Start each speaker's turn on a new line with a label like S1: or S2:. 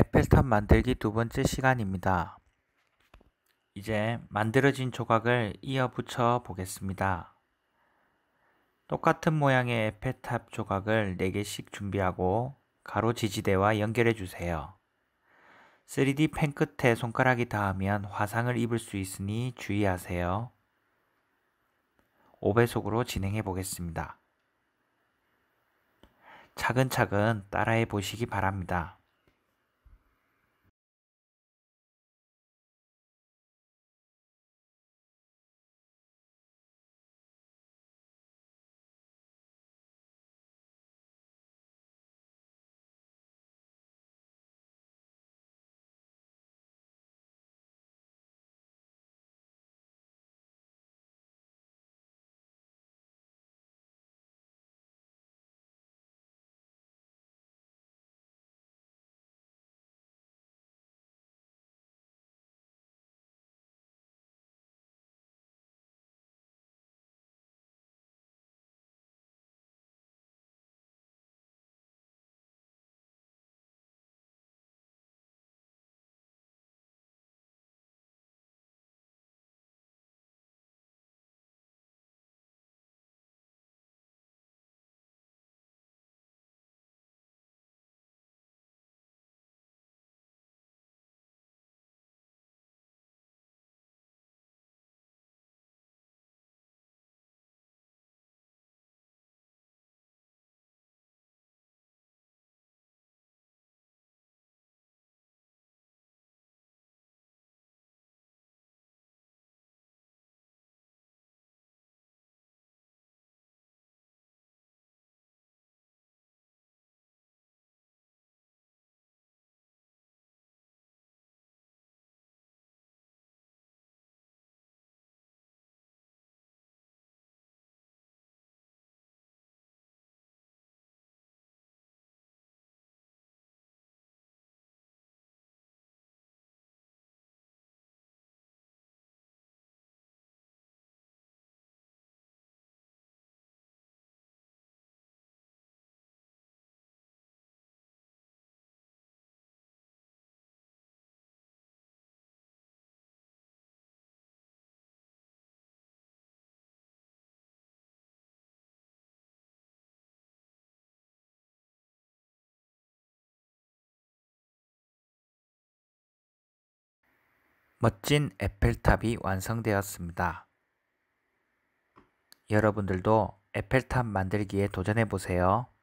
S1: 에펠탑 만들기 두 번째 시간입니다. 이제 만들어진 조각을 이어 붙여 보겠습니다. 똑같은 모양의 에펠탑 조각을 4개씩 준비하고 가로 지지대와 연결해 주세요. 3D 펜 끝에 손가락이 닿으면 화상을 입을 수 있으니 주의하세요. 5배속으로 진행해 보겠습니다. 차근차근
S2: 따라해 보시기 바랍니다.
S1: 멋진 에펠탑이 완성되었습니다. 여러분들도 에펠탑 만들기에 도전해 보세요.